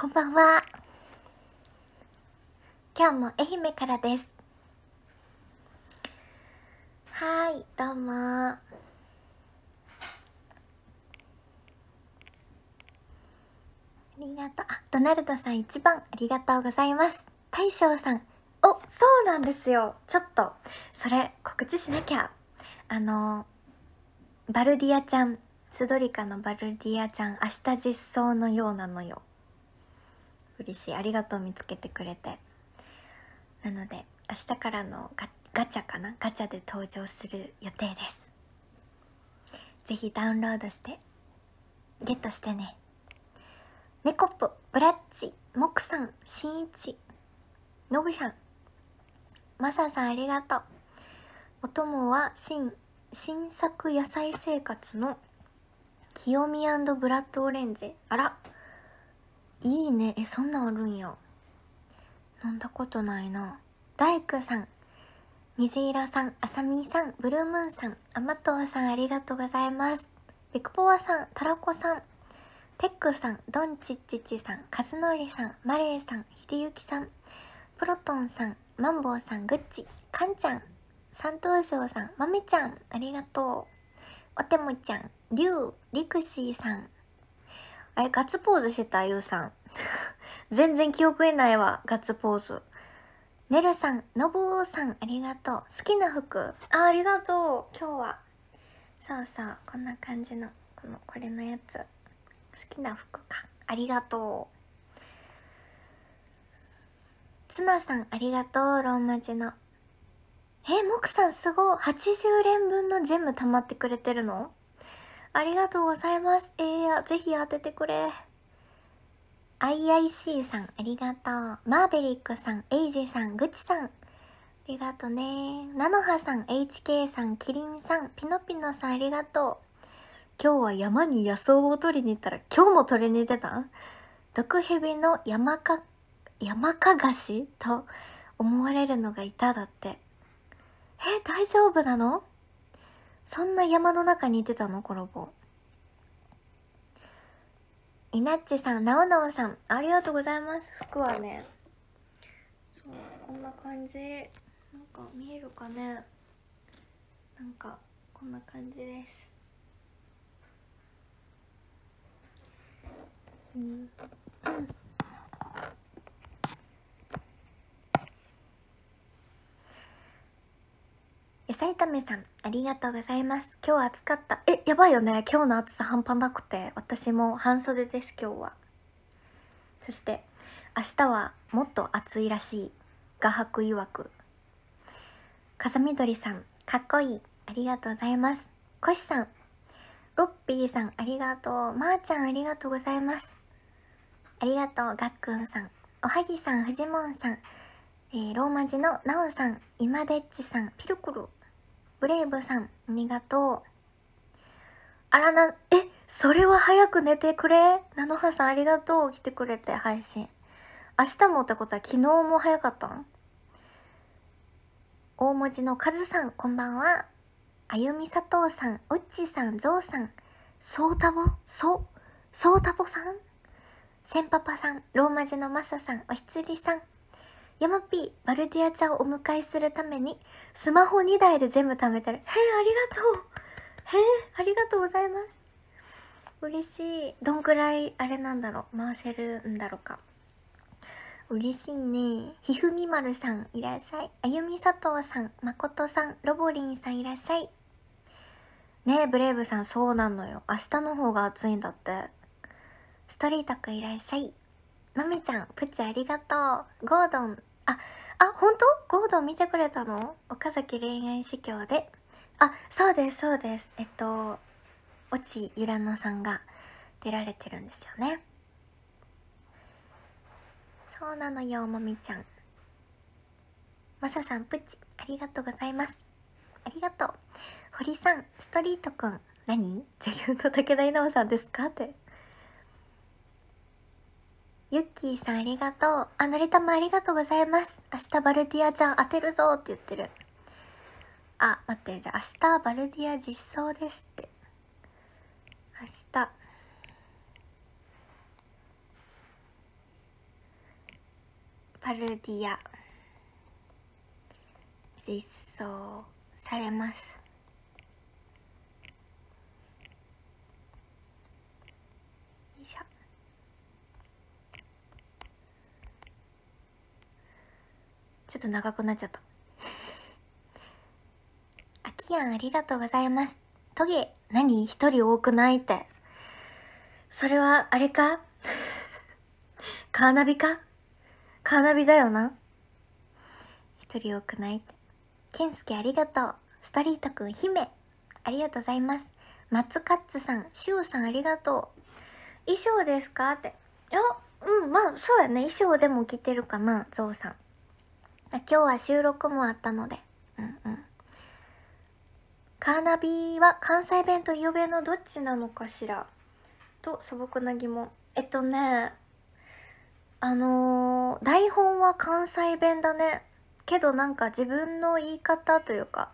こんばんは。今日も愛媛からです。はい、どうも。ありがとう。あ、ドナルドさん一番ありがとうございます。大将さん。お、そうなんですよ。ちょっと、それ、告知しなきゃ。あの、バルディアちゃん、スドリカのバルディアちゃん、明日実装のようなのよ。嬉しいありがとう見つけてくれてなので明日からのガガチャかなガチャで登場する予定です是非ダウンロードしてゲットしてねネコップブラッチモクさんしんいちノブさんマサさんありがとうお供は新新作野菜生活の清見ブラッドオレンジあらいいねえそんなんあるんや飲んだことないな大工さん虹色さんあさみさんブルームーンさんあまとうさんありがとうございますビクボアさんたらこさんテックさんドンチッチチさんカズノリさんマレーさんひでゆきさんプロトンさんマンボウさんグッチカンちゃん三等賞さんまめちゃんありがとうおてもちゃんりゅうりくしーさんあれ、ガッツポーズしてたゆうさん。全然記憶得ないわ、ガッツポーズ。ねるさん、のぶおさん、ありがとう。好きな服。あ、ありがとう。今日は。そうそう、こんな感じの、この、これのやつ。好きな服か。ありがとう。ツナさん、ありがとう。ローマ字の。え、もくさんすごい。80連分のジェム溜まってくれてるのありがとうございます。えー、ぜひ当ててくれ。IIC さん、ありがとう。マーベリックさん、エイジさん、グチさん。ありがとうね。菜の葉さん、HK さん、キリンさん、ピノピノさん、ありがとう。今日は山に野草を取りに行ったら、今日も取りに行ってたん毒蛇の山か、山かがしと思われるのがいただって。え、大丈夫なのそんな山の中にてたのコロボいなっちさんなおなおさんありがとうございます服はねそうこんな感じなんか見えるかねなんかこんな感じですうん野菜炒めさん、ありがとうございます。今日は暑かった。え、やばいよね。今日の暑さ半端なくて、私も半袖です、今日は。そして、明日はもっと暑いらしい。画伯曰く。かさみどりさん、かっこいい。ありがとうございます。こしさん、ロッピーさん、ありがとう。まー、あ、ちゃん、ありがとうございます。ありがとう、がっくんさん。おはぎさん、フジモンさん。えー、ローマ字のなおさん、今デッちさん、ピルクル、ブレイブさん、ありがとう。あらな、え、それは早く寝てくれ。菜の花さん、ありがとう。来てくれて、配信。明日もってことは、昨日も早かったん大文字のカズさん、こんばんは。あゆみさとうさん、うっちさん、ぞうさん、そうたぼ、そう、そうたぼさん、せんぱぱさん、ローマ字のまささん、おひつりさん、ヤマピー、バルディアちゃんをお迎えするために、スマホ2台で全部貯めてる。へえ、ありがとう。へえ、ありがとうございます。嬉しい。どんくらい、あれなんだろう、回せるんだろうか。嬉しいね。ひふみまるさん、いらっしゃい。あゆみさとうさん、まことさん、ロボリンさん、いらっしゃい。ねえ、ブレイブさん、そうなのよ。明日の方が暑いんだって。ストリートくんいらっしゃい。まめちゃん、プチありがとう。ゴードン、あ、あ、本当ゴードン見てくれたの岡崎恋愛司教で。あ、そうです、そうです。えっと、落ゆらのさんが出られてるんですよね。そうなのよ、もみちゃん。まささん、プチ、ありがとうございます。ありがとう。堀さん、ストリートくん、何女優の武田稲穂さんですかって。ユッキーさんありがとう。あ、成田もありがとうございます。明日バルディアちゃん当てるぞって言ってる。あ、待って、じゃあ明日バルディア実装ですって。明日。バルディア実装されます。ちょっと長くなっちゃったあきやんありがとうございますトゲ何一人多くないってそれはあれかカーナビかカーナビだよな一人多くないってケンスケありがとうストリートくん姫ありがとうございますマツカッツさんシュウさんありがとう衣装ですかっていやうんまあそうやね衣装でも着てるかなゾウさん今日は収録もあったので、うんうん。カーナビは関西弁と呼べのどっちなのかしらと素朴な疑問。えっとね、あのー、台本は関西弁だね。けどなんか自分の言い方というか、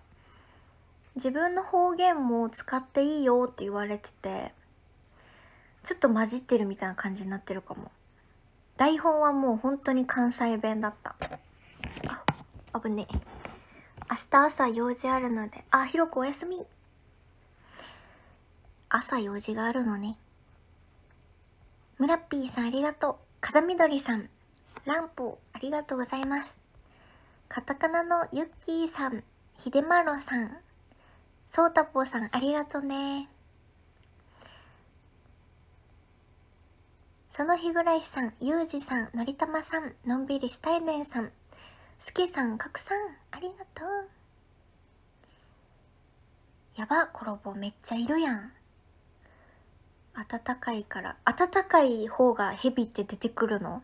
自分の方言も使っていいよって言われてて、ちょっと混じってるみたいな感じになってるかも。台本はもう本当に関西弁だった。あ危ねえ明日朝用事あるのであひろこおやすみ朝用事があるのねムラッピーさんありがとう風みどりさんランポありがとうございますカタカナのユッキーさんひでまろさんそうたぽさんありがとうねその日暮らしさん、ゆうじさん、のりたまさん、のんびりしたいねんさん、すけさん、かくさん、ありがとう。やば、コロボめっちゃいるやん。暖かいから、暖かい方がヘビって出てくるの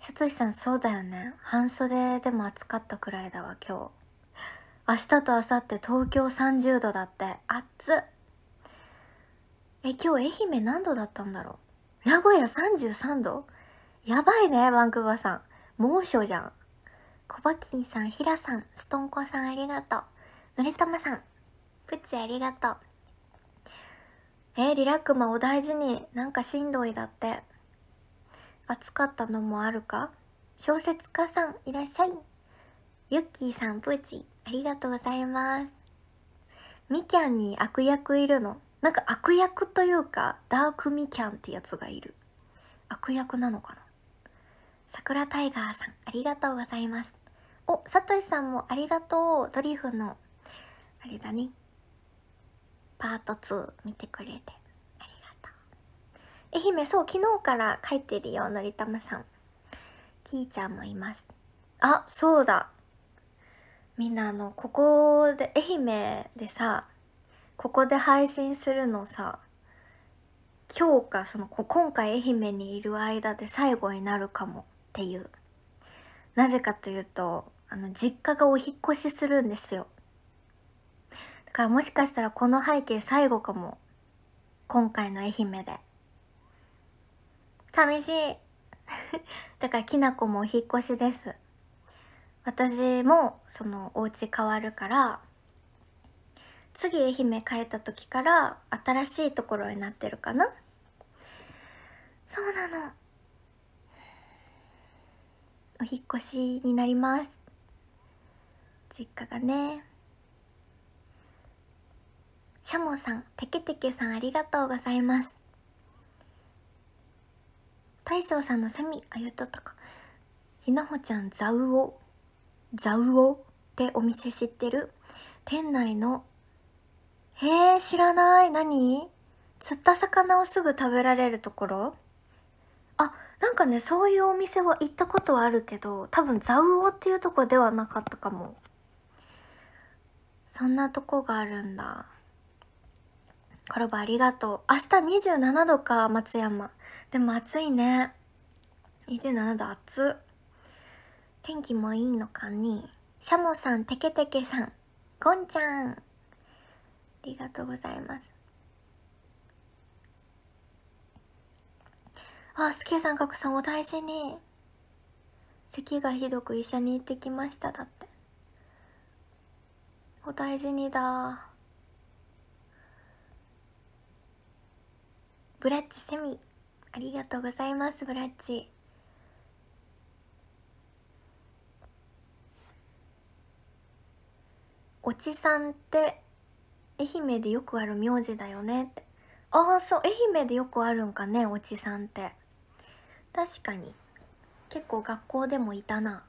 さとしさん、そうだよね。半袖でも暑かったくらいだわ、今日。明日と明後日、東京30度だって。暑っ。え、今日愛媛何度だったんだろう名古屋33度やばいね、バンクーバーさん。猛暑じゃん。コバキンさん、ヒラさん、ストンコさんありがとう。のりたまさん、プチありがとう。えー、リラックマお大事に。なんかしんどいだって。暑かったのもあるか小説家さん、いらっしゃい。ユッキーさん、プーチ、ありがとうございます。みきゃんに悪役いるのなんか悪役というか、ダークみきゃんってやつがいる。悪役なのかな桜タイガーさん、ありがとうございます。お、さとしさんもありがとう。ドリフの、あれだね。パート2見てくれて。ありがとう。愛媛、そう、昨日から帰ってるよ、のりたまさん。きーちゃんもいます。あ、そうだ。みんなあの、ここで、愛媛でさ、ここで配信するのさ、今日か、その、こ、今回愛媛にいる間で最後になるかも。っていう。なぜかというと、あの、実家がお引越しするんですよ。だからもしかしたらこの背景最後かも。今回の愛媛で。寂しい。だからきなこもお引越しです。私もそのお家変わるから、次愛媛帰った時から新しいところになってるかなそうなの。お引越しになります実家がねシャモさんテケテケさんありがとうございます大将さんのセミあゆととかひなほちゃんザウオザウオってお店知ってる店内のへえ知らない何釣った魚をすぐ食べられるところあなんかねそういうお店は行ったことはあるけど多分ザウオっていうとこではなかったかもそんなとこがあるんだコラボありがとう明日27度か松山でも暑いね27度暑天気もいいのかにシャモさんテケテケさんゴンちゃんありがとうございますあすけさんかくさんお大事に咳がひどく医者に行ってきましただってお大事にだブラッチセミありがとうございますブラッチおちさんって愛媛でよくある名字だよねってああそう愛媛でよくあるんかねおちさんって確かに結構学校でもいたな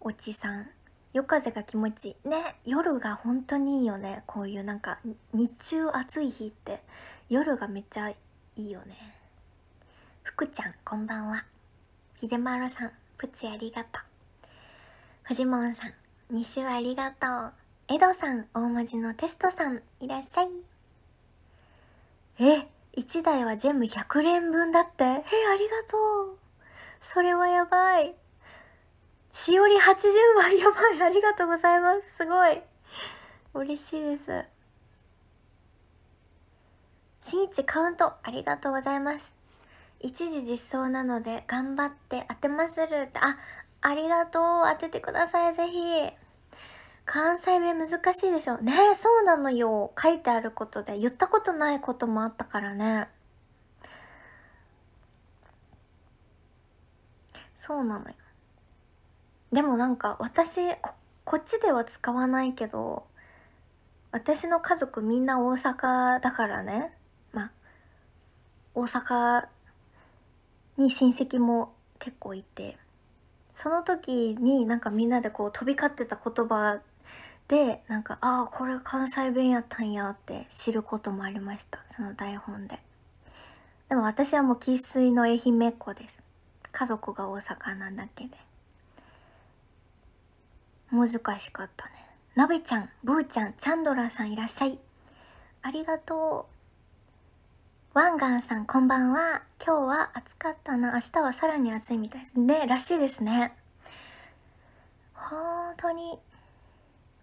おじさん夜風が気持ちいいね夜が本当にいいよねこういうなんか日中暑い日って夜がめっちゃいいよね福ちゃんこんばんは秀丸さんプチありがとうフジモンさん2週ありがとうエドさん大文字のテストさんいらっしゃいえ1台は全部100連分だってえありがとうそれはやばいしおり80枚やばいありがとうございますすごい嬉しいですしんいちカウントありがとうございます一時実装なので頑張って当てまするってあありがとう当ててくださいぜひ関西弁難しいでしょねえそうなのよ書いてあることで言ったことないこともあったからねそうなのよでもなんか私ここっちでは使わないけど私の家族みんな大阪だからねまあ大阪に親戚も結構いてその時になんかみんなでこう飛び交ってた言葉でなんかああこれ関西弁やったんやって知ることもありましたその台本ででも私はもう生粋の愛媛っ子です家族が大阪なだけで難しかったねなべちゃんブーちゃんチャンドラーさんいらっしゃいありがとうワンガンさんこんばんは今日は暑かったな明日はさらに暑いみたいですねらしいですね本当に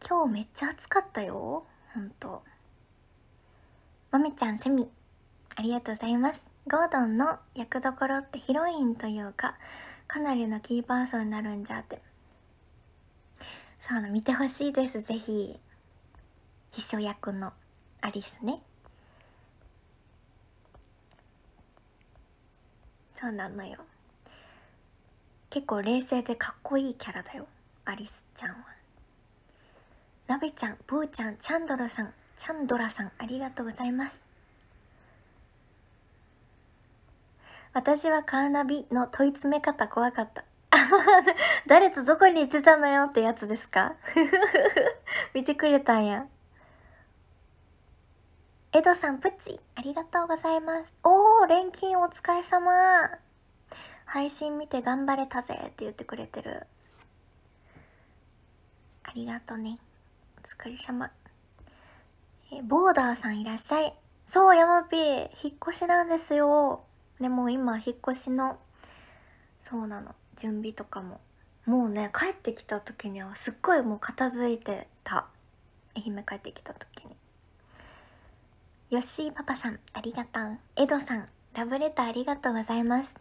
今日めっちゃ暑かったよほんとまめちゃんセミありがとうございますゴードンの役どころってヒロインというかかなりのキーパーソンになるんじゃってそうの、見てほしいですぜひ秘書役のアリスねそうなのよ結構冷静でかっこいいキャラだよアリスちゃんはなべちゃん、ぶーちゃん、チャンドラさん、チャンドラさん、ありがとうございます。私はカーナビの問い詰め方怖かった。誰とどこに行ってたのよってやつですか 見てくれたんや。エドさん、プッチ、ありがとうございます。おー、錬金お疲れ様。配信見て頑張れたぜって言ってくれてる。ありがとね。お疲れ様。え、ボーダーさんいらっしゃい。そう、山ピー、引っ越しなんですよ。でも今、引っ越しの、そうなの、準備とかも。もうね、帰ってきた時には、すっごいもう片付いてた。愛媛帰ってきた時に。ヨッシーパパさん、ありがとう。エドさん、ラブレターありがとうございます。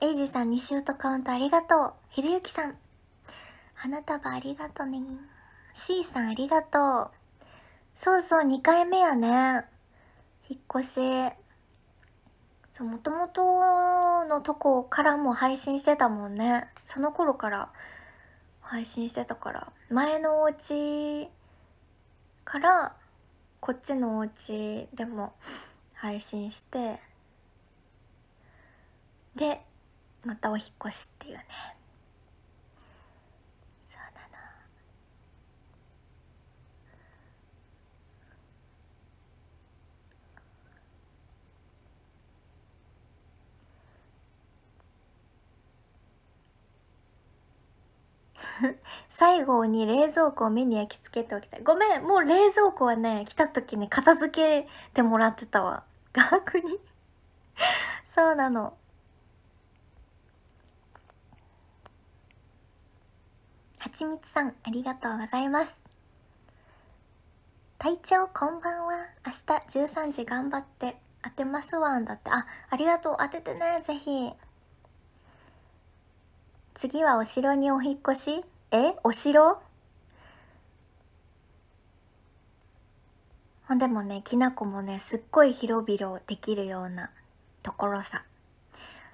エイジさん、2シュートカウントありがとう。ひでゆきさん、花束ありがとね。C さんありがとう。そうそう、2回目やね。引っ越し。そう、もともとのとこからも配信してたもんね。その頃から配信してたから。前のお家からこっちのお家でも配信して、で、またお引っ越しっていうね。最後に冷蔵庫を目に焼き付けておきたい。ごめん、もう冷蔵庫はね、来た時に片付けてもらってたわ。画 伯にそうなの。はちみつさん、ありがとうございます。隊長、こんばんは。明日13時頑張って当てますわんだって。あ、ありがとう。当ててね、ぜひ。次はお城にお引越しえお城ほんでもねきなこもねすっごい広々できるようなところさ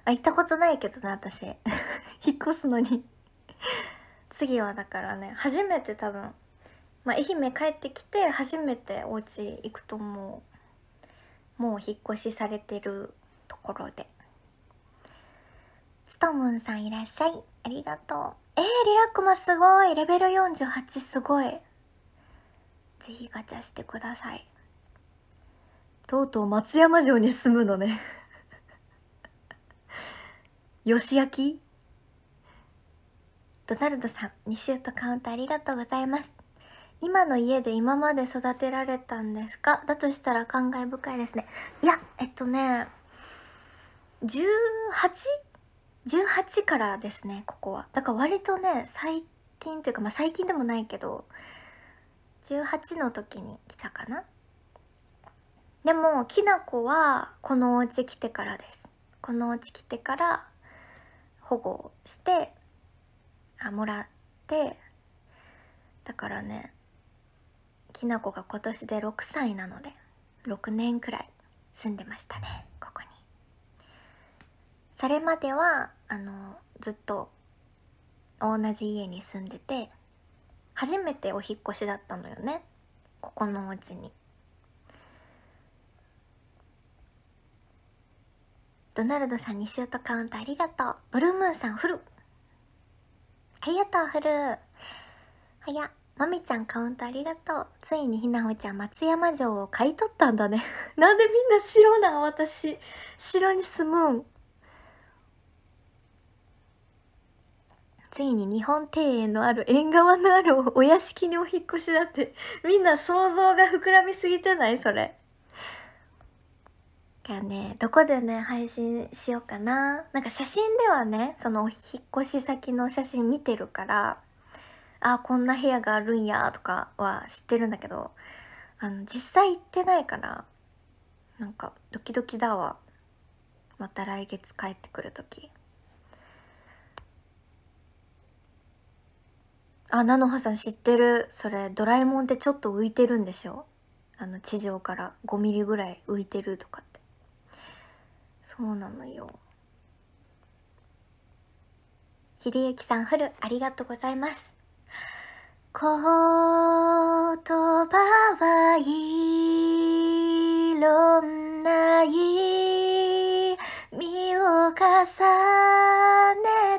あ行ったことないけどね私 引っ越すのに次はだからね初めて多分、まあ、愛媛帰ってきて初めてお家行くと思うもう引っ越しされてるところでストムンさんいらっしゃいありがとうえー、リラックマすごいレベル48すごいぜひガチャしてくださいとうとう松山城に住むのね吉焼 ドナルドさん2シュートカウントありがとうございます今の家で今まで育てられたんですかだとしたら感慨深いですねいやえっとね18 18からですねここはだから割とね最近というかまあ最近でもないけど18の時に来たかなでもきなこはこのお家来てからですこのお家来てから保護してあもらってだからねきなこが今年で6歳なので6年くらい住んでましたねここに。それまではあのずっと同じ家に住んでて初めてお引っ越しだったのよねここのお家に。ドナルドさんにシュートカウントありがとうブルームーンさんフルありがとうフルはやまみちゃんカウントありがとうついにひなほちゃん松山城を買い取ったんだね なんでみんな城なん私城に住むんついに日本庭園のある縁側のあるお屋敷にお引越しだってみんな想像が膨らみすぎてないそれがねどこでね配信しようかななんか写真ではねそのお引越し先の写真見てるからあこんな部屋があるんやとかは知ってるんだけどあの実際行ってないからなんかドキドキだわまた来月帰ってくる時あ、菜の葉さん知ってる。それ、ドラえもんってちょっと浮いてるんでしょあの、地上から5ミリぐらい浮いてるとかって。そうなのよ。秀幸さん、春、ありがとうございます。言葉はいろんな意味を重ね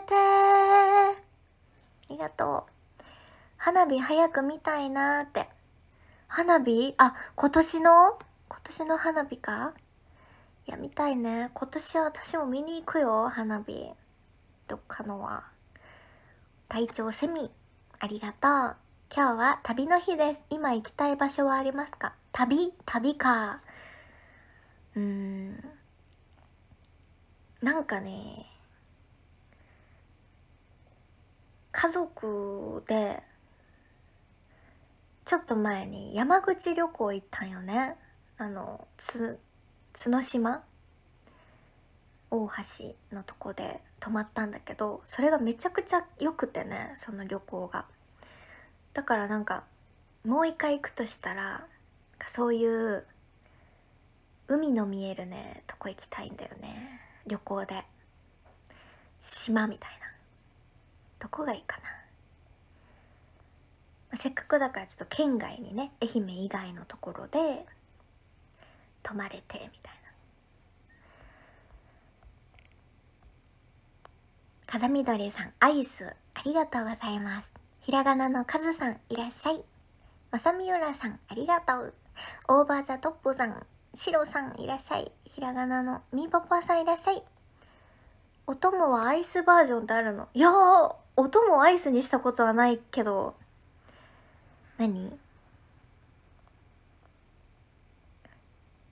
てありがとう。花火早く見たいなーって。花火あ、今年の今年の花火かいや、見たいね。今年は私も見に行くよ、花火。どっかのは。隊長セミ、ありがとう。今日は旅の日です。今行きたい場所はありますか旅旅か。うーん。なんかね、家族でちょっと前に山口旅行行ったんよねあのつ角島大橋のとこで泊まったんだけどそれがめちゃくちゃ良くてねその旅行がだからなんかもう一回行くとしたらそういう海の見えるねとこ行きたいんだよね旅行で島みたいなどこがいいかなせっかくだからちょっと県外にね愛媛以外のところで泊まれてみたいな風みどりさんアイスありがとうございますひらがなのカズさんいらっしゃいまさみうらさんありがとうオーバーザトップさんシロさんいらっしゃいひらがなのみパパさんいらっしゃいお供はアイスバージョンってあるのいやーお供アイスにしたことはないけど何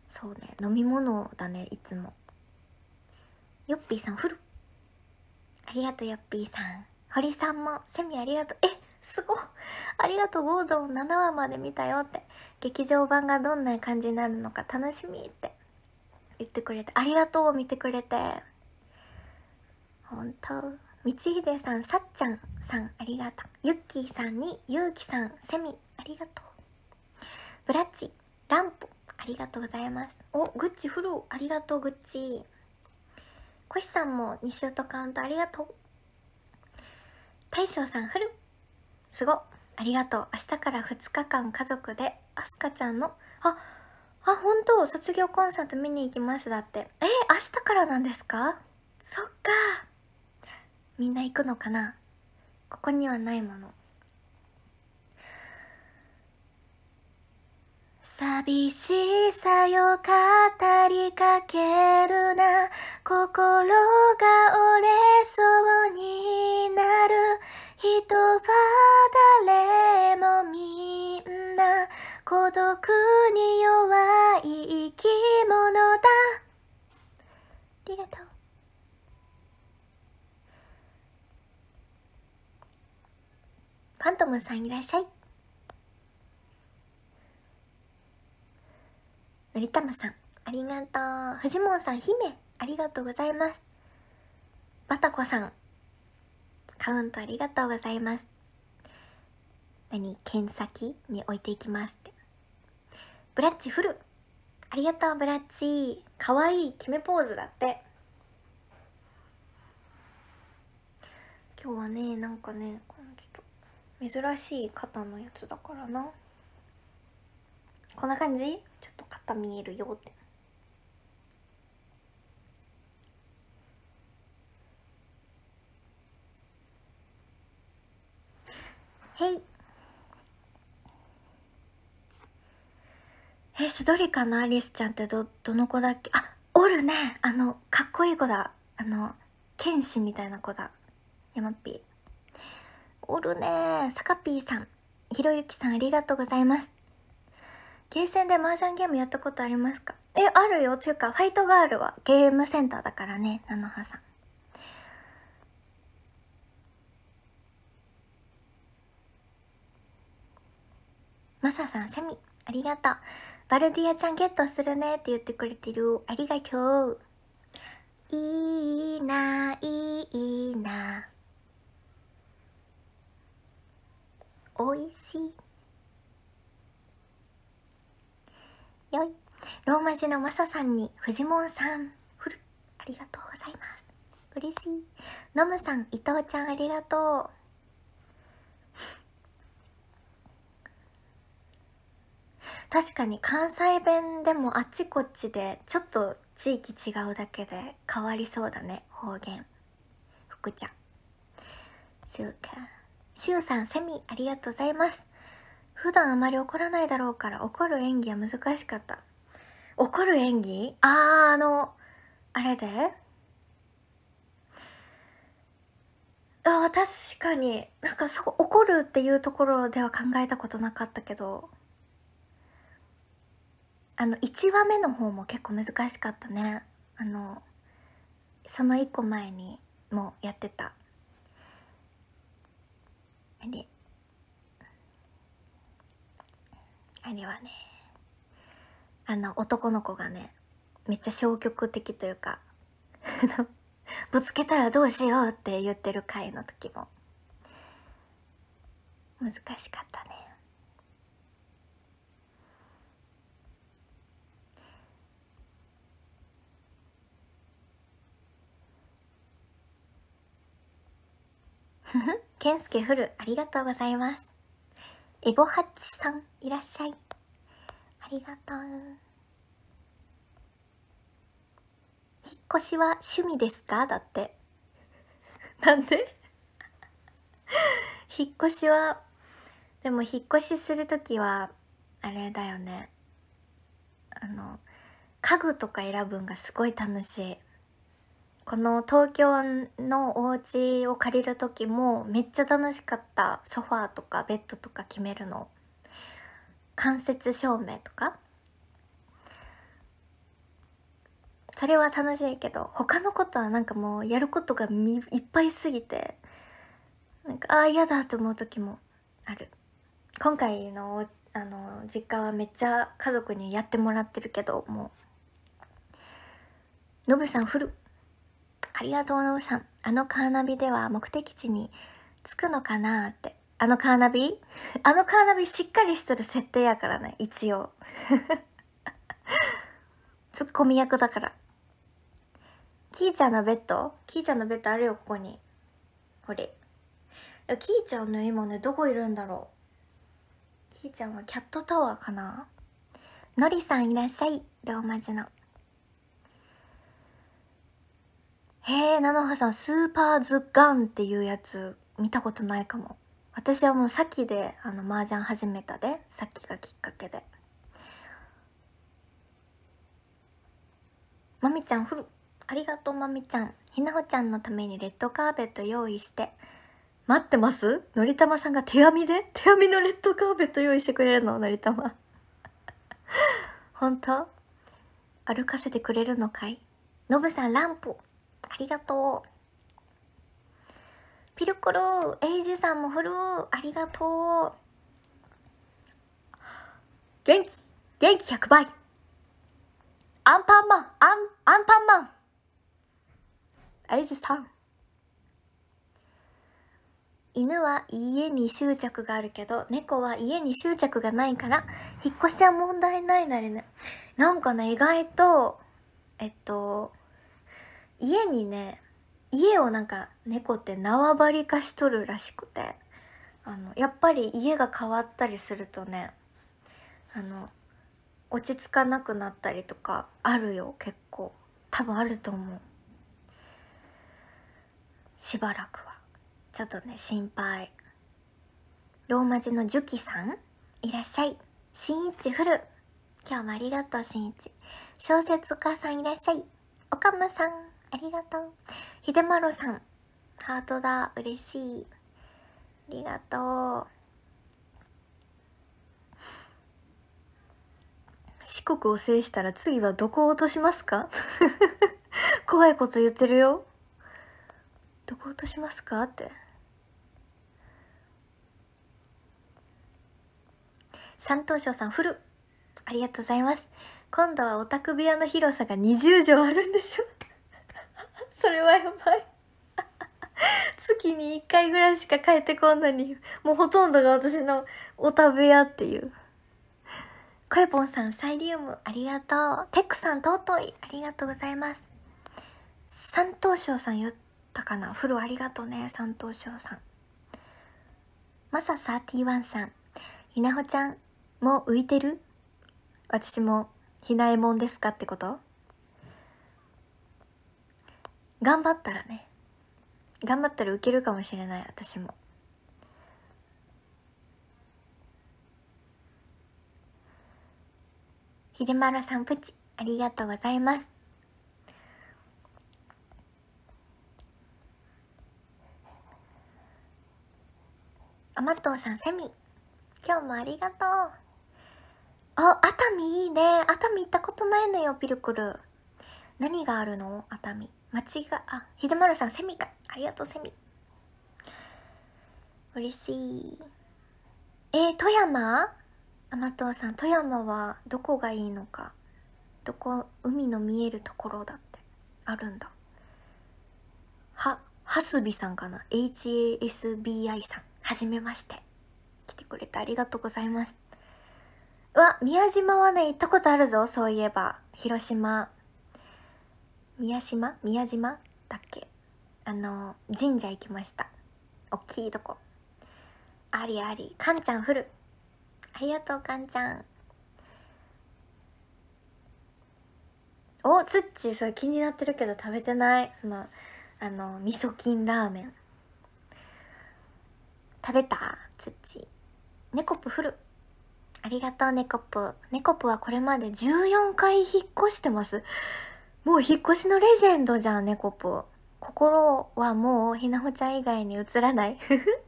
そうね飲み物だねいつもよっぴーさんフルありがとうよっぴーさん堀さんもセミありがとうえすごありがとうゴードン7話まで見たよって劇場版がどんな感じになるのか楽しみって言ってくれてありがとう見てくれて本当道秀さんさっちゃんさんありがとうゆっきーさんにゆうきさんセミありがとうブラッチランプありがとうございますおグッチフルありがとうグッチコシさんも2シュートカウントありがとう大将さんフルすごありがとう明日から2日間家族であすかちゃんのああ本当卒業コンサート見に行きますだってえ明日からなんですかそっかみんな行くのかなここにはないもの寂しさよ語りかけるな心が折れそうになる人は誰もみんな孤独に弱い生き物だありがとうファントムさんいらっしゃい。のりたまさん、ありがとう。藤本さん、姫、ありがとうございます。バタコさん、カウントありがとうございます。何剣先に置いていきますって。ブラッチフル。ありがとう、ブラッチ。かわいい決めポーズだって。今日はね、なんかね、珍しい肩のやつだからなこんな感じちょっと肩見えるよってへいえしどれかなアリスちゃんってどどの子だっけあおるねあのかっこいい子だあの剣士みたいな子だ山っぴーおるねさかぴーさんひろゆきさんありがとうございますゲーセンで麻雀ゲームやったことありますかえあるよというかファイトガールはゲームセンターだからね菜の葉さんマサさんセミありがとうバルディアちゃんゲットするねって言ってくれてるありがとういいないいな美味しいよいローマ字のマサさんにフジモンさんふるありがとうございます嬉しいノムさん伊藤ちゃんありがとう確かに関西弁でもあっちこっちでちょっと地域違うだけで変わりそうだね方言福ちゃん週刊しゅうさん、セミ、ありがとうございます。普段あまり怒らないだろうから怒る演技は難しかった。怒る演技あー、あの、あれであ確かになんかそこ怒るっていうところでは考えたことなかったけどあの1話目の方も結構難しかったねあのその1個前にもやってたであれはねあの男の子がねめっちゃ消極的というか ぶつけたらどうしようって言ってる回の時も難しかったねフフ ケンスケフル、ありがとうございます。エボハッチさん、いらっしゃい。ありがとう。引っ越しは趣味ですかだって。なんで 引っ越しは、でも引っ越しする時は、あれだよね。あの、家具とか選ぶんがすごい楽しい。この東京のお家を借りる時もめっちゃ楽しかったソファーとかベッドとか決めるの間接照明とかそれは楽しいけど他のことはなんかもうやることがみいっぱいすぎてなんかああ嫌だと思う時もある今回のあの実家はめっちゃ家族にやってもらってるけどもうノブさんフルありがとうのうさん。あのカーナビでは目的地に着くのかなって。あのカーナビ あのカーナビしっかりしとる設定やからね、一応。ツッコミ役だから。キーちゃんのベッドキーちゃんのベッドあるよ、ここに。ほれ。キーちゃんね、今ね、どこいるんだろう。キーちゃんはキャットタワーかなのりさんいらっしゃい。ローマ字の。へえ、なのはさん、スーパーズガンっていうやつ見たことないかも。私はもうさっきで、あの、麻雀始めたで、さっきがきっかけで。まみちゃん、フル。ありがとうまみちゃん。ひなほちゃんのためにレッドカーペット用意して。待ってますのりたまさんが手編みで手編みのレッドカーペット用意してくれるののりたま。本当歩かせてくれるのかいのぶさんランプありがとう。ピルクルエイジさんもフルありがとう。元気元気100倍アンパンマンアン、アンパンマンエイジさん。犬は家に執着があるけど、猫は家に執着がないから、引っ越しは問題ないなれね。なんかね、意外と、えっと、家にね家をなんか猫って縄張り化しとるらしくてあのやっぱり家が変わったりするとねあの落ち着かなくなったりとかあるよ結構多分あると思うしばらくはちょっとね心配ローマ字のジュキさんいらっしゃいしんいちフル今日もありがとうしんいち小説家さんいらっしゃいおかさんありがとうひでまろさんハートだ嬉しいありがとう四国を制したら次はどこを落としますか 怖いこと言ってるよどこ落としますかって三等賞さんフルありがとうございます今度はオタク部屋の広さが20畳あるんでしょそれはやばい 月に1回ぐらいしか帰ってこんのにもうほとんどが私のお食べ屋っていうこえぽんさんサイリウムありがとうテックさん尊いありがとうございます三等賞さん言ったかな風呂ありがとうね三等賞さんマサ31さん稲穂ちゃんもう浮いてる私もひなえもんですかってこと頑張ったらね頑張ったら受けるかもしれない私も秀丸さんプチありがとうございますあまとうさんセミ今日もありがとうあ熱海いいね熱海行ったことないのよピルクル何があるの熱海間違あ秀丸さんセミかありがとうセミ嬉しいえー、富山天藤さん富山はどこがいいのかどこ海の見えるところだってあるんだははすびさんかな HASBI さんはじめまして来てくれてありがとうございますうわ宮島はね行ったことあるぞそういえば広島宮島宮島だっけあの神社行きましたおっきいとこありありかんちゃん降るありがとうかんちゃんおつっちそれ気になってるけど食べてないそのあの味噌菌ラーメン食べたつっちコプ降るありがとうネコプネコプはこれまで14回引っ越してますもう引っ越しのレジェンドじゃん、猫、ね、ぽ。心はもうひなほちゃん以外に映らない。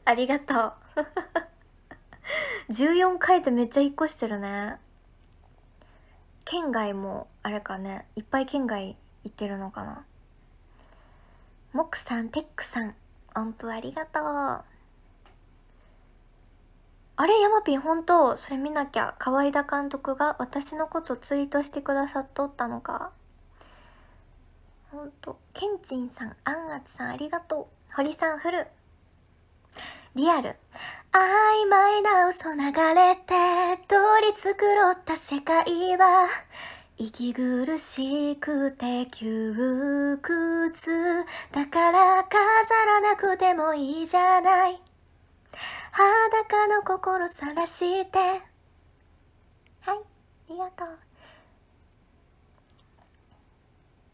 ありがとう。14 回ってめっちゃ引っ越してるね。県外も、あれかね、いっぱい県外行ってるのかな。モクさん、テックさん、音符ありがとう。あれ、ヤマピン、本当それ見なきゃ。河井田監督が私のことツイートしてくださっとったのか。ほんとけんちんさんあんアつさんありがとう堀さんフルリアル曖昧な嘘流れて通り繕った世界は息苦しくて窮屈だから飾らなくてもいいじゃない裸の心さらしてはいありがとう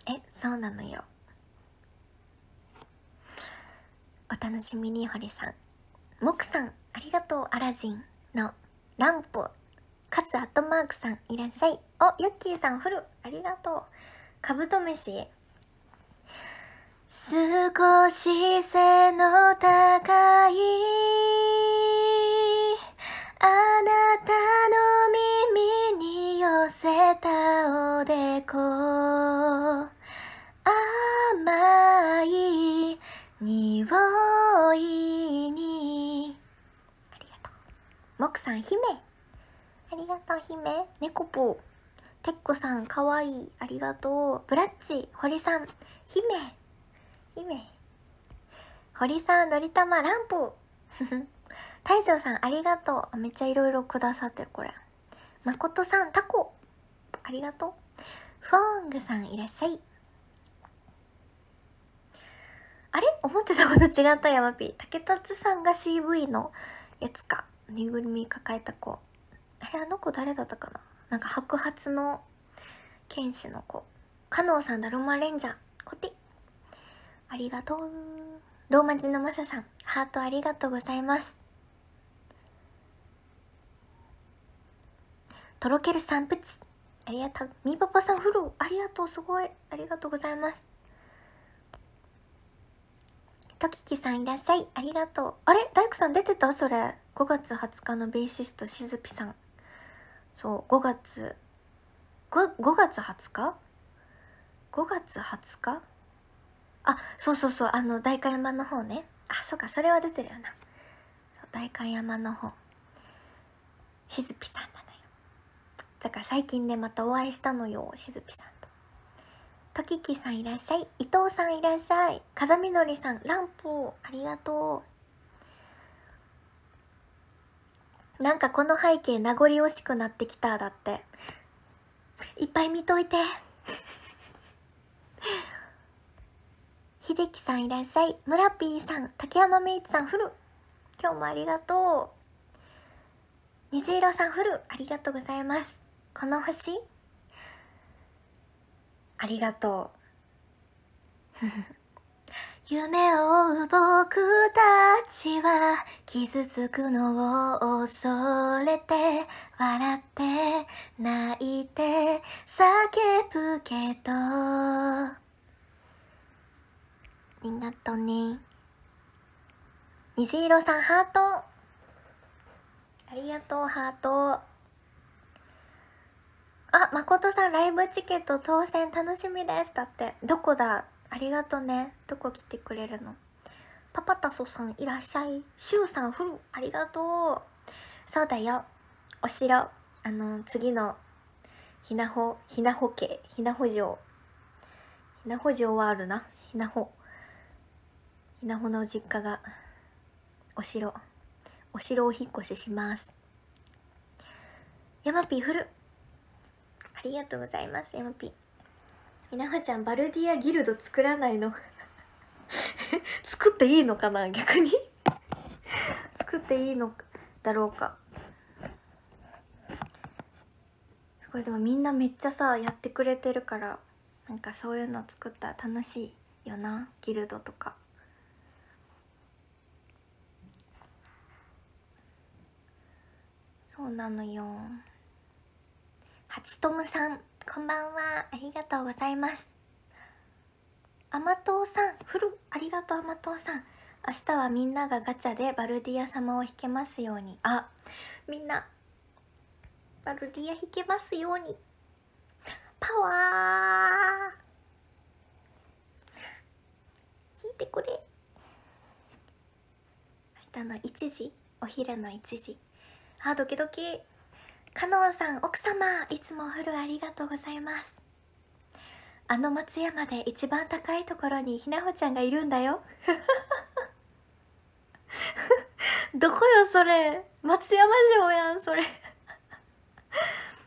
えそうなのよお楽しみに堀さんもくさんありがとうアラジンのランプかつアットマークさんいらっしゃいおユッキーさんフルありがとうカブトムシ少し背の高いあなたの耳に寄せたおでこ甘い匂いにありがとうもくさん姫ありがとう姫猫ぽてっこさんかわいいありがとうブラッチ堀さん姫姫堀さんのりたまランプ 大将さんありがとうめっちゃいろいろくださってるこれまことさんタコありがとうフォングさんいらっしゃいあれ思ってたこと違った山ピー竹達さんが CV のやつかぬいぐるみ抱えた子あれあの子誰だったかななんか白髪の剣士の子カノンさんだローマレンジャーコテありがとうローマ人のマサさんハートありがとうございますとろけるさんプチありがとうみーパパさんフルありがとうすごいありがとうございますとききさんいらっしゃい。ありがとう。あれ大工さん出てたそれ。5月20日のベーシストしずぴさん。そう、5月。5, 5月20日 ?5 月20日あ、そうそうそう、あの、代官山の方ね。あ、そうか、それは出てるよな。代官山の方。しずぴさんなのよ。だから最近ね、またお会いしたのよ、しずぴさん。時きさんいらっしゃい。伊藤さんいらっしゃい。風みのりさん、ランプありがとう。なんかこの背景名残惜しくなってきた、だって。いっぱい見といて。秀樹さんいらっしゃい。村ピーさん、竹山めいさん、フル。今日もありがとう。虹色さん、フル。ありがとうございます。この星ありがとう 夢を追う僕たちは傷つくのを恐れて笑って泣いて叫ぶけどありがとうね虹色さんハートありがとうハートあ、とさんライブチケット当選楽しみです。だって。どこだありがとね。どこ来てくれるのパパタソさんいらっしゃい。シュウさんフルありがとう。そうだよ。お城。あの、次の、ひなほ、ひなほ家、ひなほ城。ひなほ城はあるな。ひなほ。ひなほの実家が、お城。お城を引っ越しします。ヤマピーフル。ありがとうございます MP みなはちゃんバルディアギルド作らないの 作っていいのかな逆に 作っていいのだろうかすごいでもみんなめっちゃさやってくれてるからなんかそういうの作ったら楽しいよなギルドとか。そうなのよ。ハチさんこんばんはありがとうございます甘党さんふるありがとう甘党さん明日はみんながガチャでバルディア様を引けますようにあみんなバルディア引けますようにパワー引いてくれ明日の1時お昼の1時あドキドキカノンさん奥様いつもお風呂ありがとうございますあの松山で一番高いところにひなほちゃんがいるんだよ どこよそれ松山城やんそれ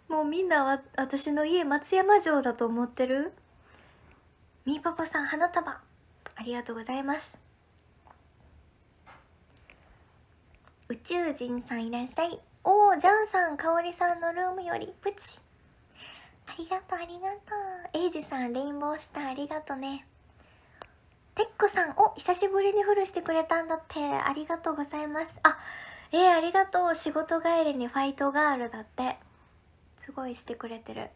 もうみんなわ私の家松山城だと思ってるみーぽパさん花束ありがとうございます宇宙人さんいらっしゃいおおジャンさんかおりさんのルームよりプチありがとうありがとうエイジさんレインボースターありがとねテックさんお久しぶりにフルしてくれたんだってありがとうございますあえー、ありがとう仕事帰りにファイトガールだってすごいしてくれてる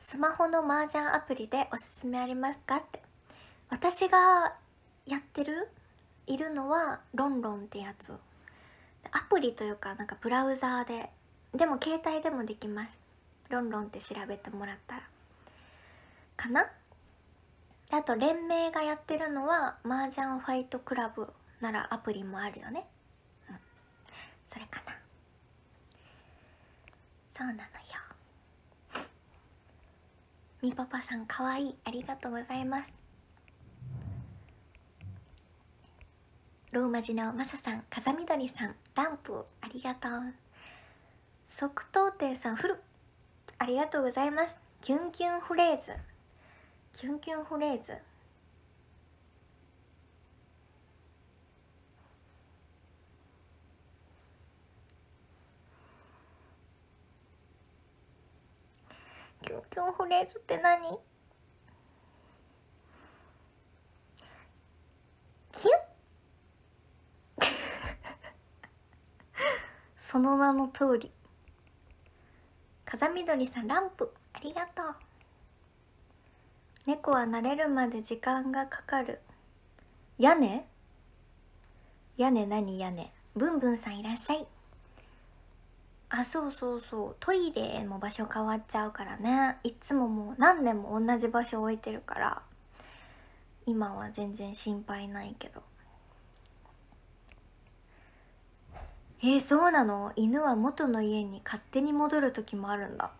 スマホの麻雀アプリでおすすめありますかって私がやってるいるのはロンロンってやつアプリというかなんかブラウザーででも携帯でもできますロンロンって調べてもらったらかなあと連盟がやってるのは麻雀ファイトクラブならアプリもあるよねうんそれかなそうなのよ みパパさんかわいいありがとうございますローマ字のマサさん風みどさんダンプありがとう即答店さんフルありがとうございますキュンキュンフレーズキュンキュンフレーズキュンキュンフレーズって何キュン その名の通り風みどりさんランプありがとう猫は慣れるまで時間がかかる屋根屋根何屋根ブンブンさんいらっしゃいあそうそうそうトイレも場所変わっちゃうからねいつももう何年も同じ場所置いてるから今は全然心配ないけどえー、そうなの犬は元の家に勝手に戻る時もあるんだ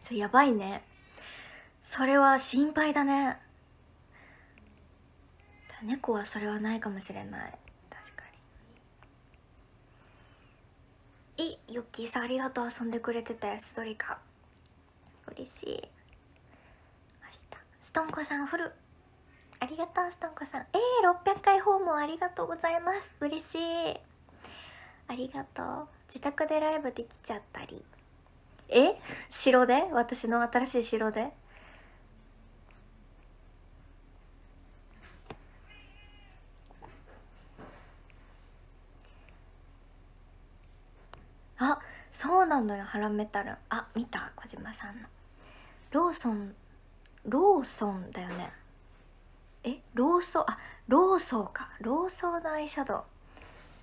それやばいねそれは心配だね猫はそれはないかもしれない確かにいユッキーさんありがとう遊んでくれててストリカ嬉しい明日ストンコさんフルありがとうストンコさんえー、600回訪問ありがとうございます嬉しいありがとう自宅でライブできちゃったりえ城で私の新しい城であそうなのよハラメタルあ見た小島さんのローソンローソンだよねえローソあローソーかローソーのアイシャドウ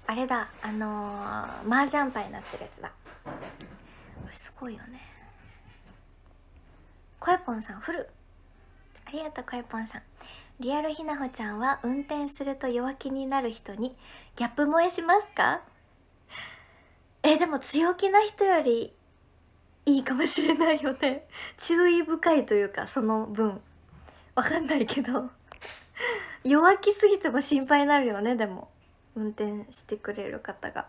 あれだあのー、麻雀牌になってるやつだすごいよねこえぽんさんフルありがとうこえぽんさんリアルひなほちゃんは運転すると弱気になる人にギャップ萌えしますかえでも強気な人よりいいかもしれないよね注意深いというかその分わかんないけど弱気すぎても心配になるよねでも運転してくれる方が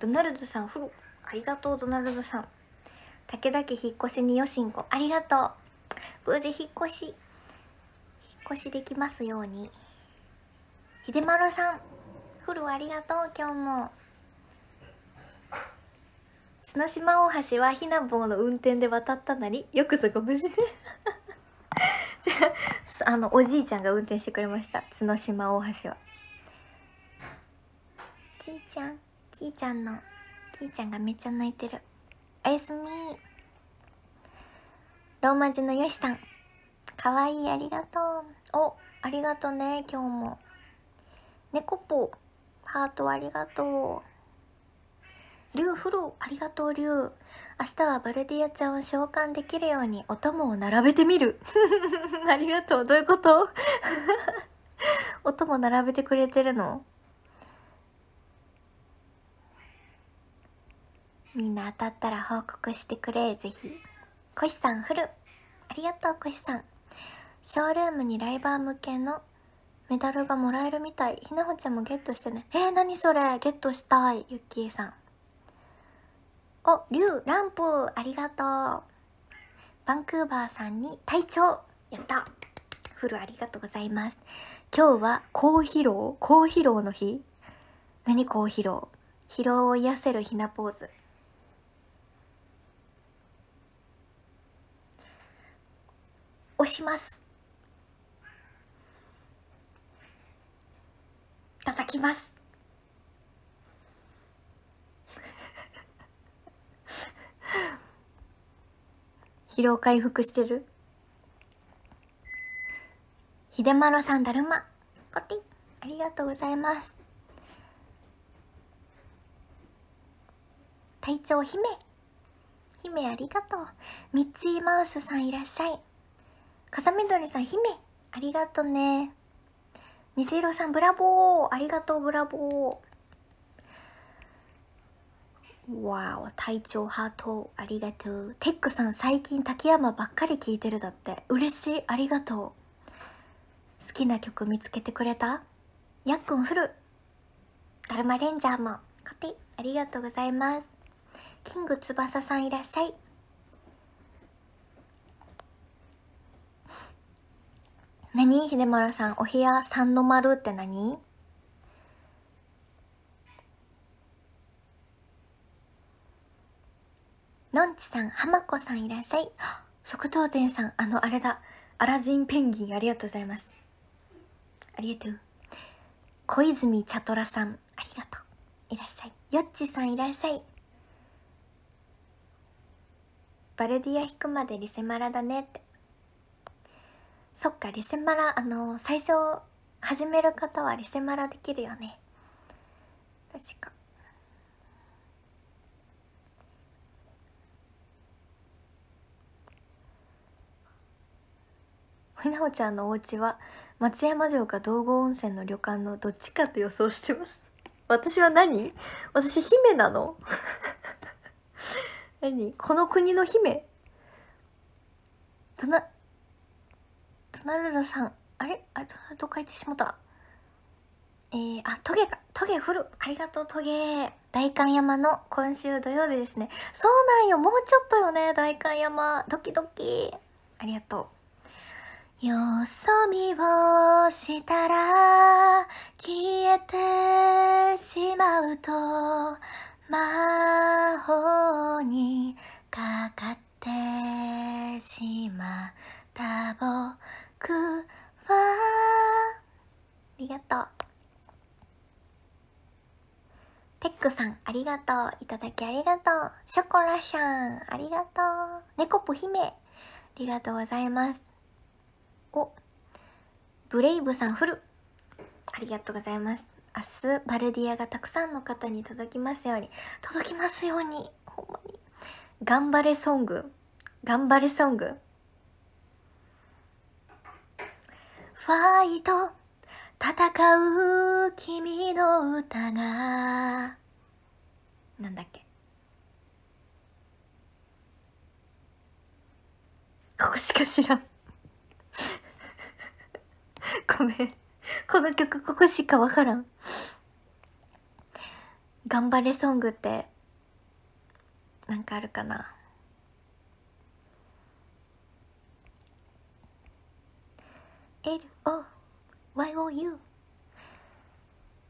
ドナルドさんフロありがとうドナルドさん武田家引っ越しによしんこありがとう無事引っ越し引っ越しできますように秀丸さんフルありがとう今日も綱島大橋はひなぼうの運転で渡ったなりよくぞご無事で あのおじいちゃんが運転してくれました角島大橋はきーちゃんきーちゃんのきーちゃんがめっちゃ泣いてるおやすみローマ字のよしさんかわいいありがとうおありがとね今日も猫ぽハートありがとう竜フローありがとう竜明日はバルディアちゃんを召喚できるようにお供を並べてみる ありがとうどういうこと お供並べてくれてるのみんな当たったら報告してくれぜひコシさんフルありがとうコシさんショールームにライバー向けのメダルがもらえるみたいひなほちゃんもゲットしてねえー、何それゲットしたいゆっきーさんお、リュウ、ランプ、ありがとう。バンクーバーさんに体調、やった。フルありがとうございます。今日は高疲労高疲労の日何高疲労疲労を癒せるひなポーズ。押します。叩きます。疲労回復してる秀丸さんだるまコティありがとうございます隊長姫姫ありがとうミッチーマウスさんいらっしゃい風見どりさん姫ありがとね虹色さんブラボーありがとうブラボーわお体調ハートありがとうテックさん最近滝山ばっかり聴いてるだって嬉しいありがとう好きな曲見つけてくれたやっくんフルだるまレンジャーもコピありがとうございますキング翼さんいらっしゃい何秀丸さんお部屋三の丸って何のんちさん、はまこさんいらっしゃい。即答店さん、あの、あれだ。アラジンペンギン、ありがとうございます。ありがとう。小泉茶トラさん、ありがとう。いらっしゃい。よっちさん、いらっしゃい。バルディア引くまでリセマラだねって。そっか、リセマラ、あの、最初、始める方はリセマラできるよね。確か。みなおちゃんのお家は松山城か道後温泉の旅館のどっちかと予想してます私は何私姫なの 何この国の姫ドナドナルドさんあれあドナルド書いてしもたえー、あ、トゲか。トゲフるありがとう、トゲ。代官山の今週土曜日ですね。そうなんよ。もうちょっとよね、代官山。ドキドキ。ありがとう。よそ見をしたら消えてしまうと魔法にかかってしまった僕はありがとうテックさんありがとういただきありがとうショコラシャンありがとう猫ぽ姫ありがとうございますおブレイブさんフルありがとうございます明日バルディアがたくさんの方に届きますように届きますようにほんまに頑張れソング頑張れソングファイト戦う君の歌がなんだっけここしか知らん ごめんこの曲ここしかわからん頑張れソングってなんかあるかな「LOYOU」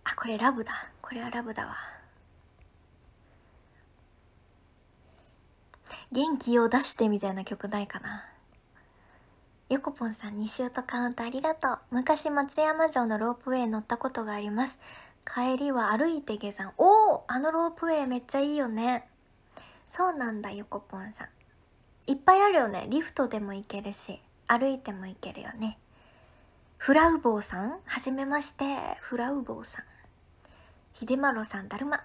あこれラブだこれはラブだわ元気を出してみたいな曲ないかなヨコポンさん、2シュートカウントありがとう。昔、松山城のロープウェイ乗ったことがあります。帰りは歩いて下山。おおあのロープウェイめっちゃいいよね。そうなんだ、ヨコポンさん。いっぱいあるよね。リフトでも行けるし、歩いても行けるよね。フラウボウさんはじめまして。フラウボウさん。ひでまろさん、だるま。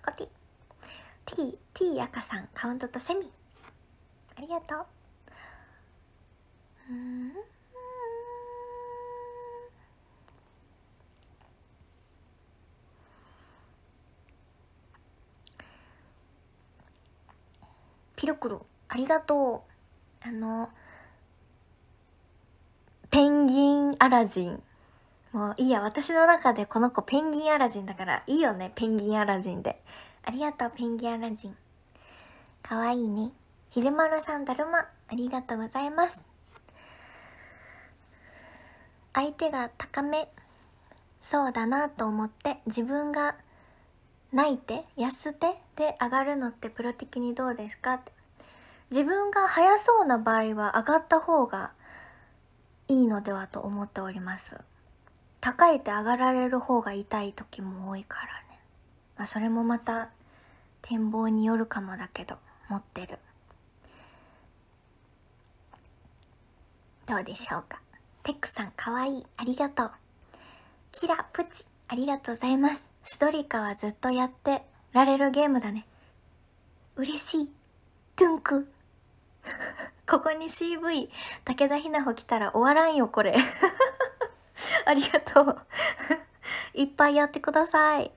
こティ。T、T 赤さん、カウントとセミ。ありがとう。ピロクロありがとうあのペンギンアラジンもういいや私の中でこの子ペンギンアラジンだからいいよねペンギンアラジンでありがとうペンギンアラジンかわいいねまるさんだるまありがとうございます相手が高めそうだなと思って自分が泣いて安手で上がるのってプロ的にどうですかって自分が早そうな場合は上がった方がいいのではと思っております高い手上がられる方が痛い時も多いからね、まあ、それもまた展望によるかもだけど持ってるどうでしょうかテックさんかわいいありがとうキラプチありがとうございますストリカはずっとやってられるゲームだね嬉しいトゥンク ここに CV 武田ひなほ来たら終わらんよこれ ありがとう いっぱいやってください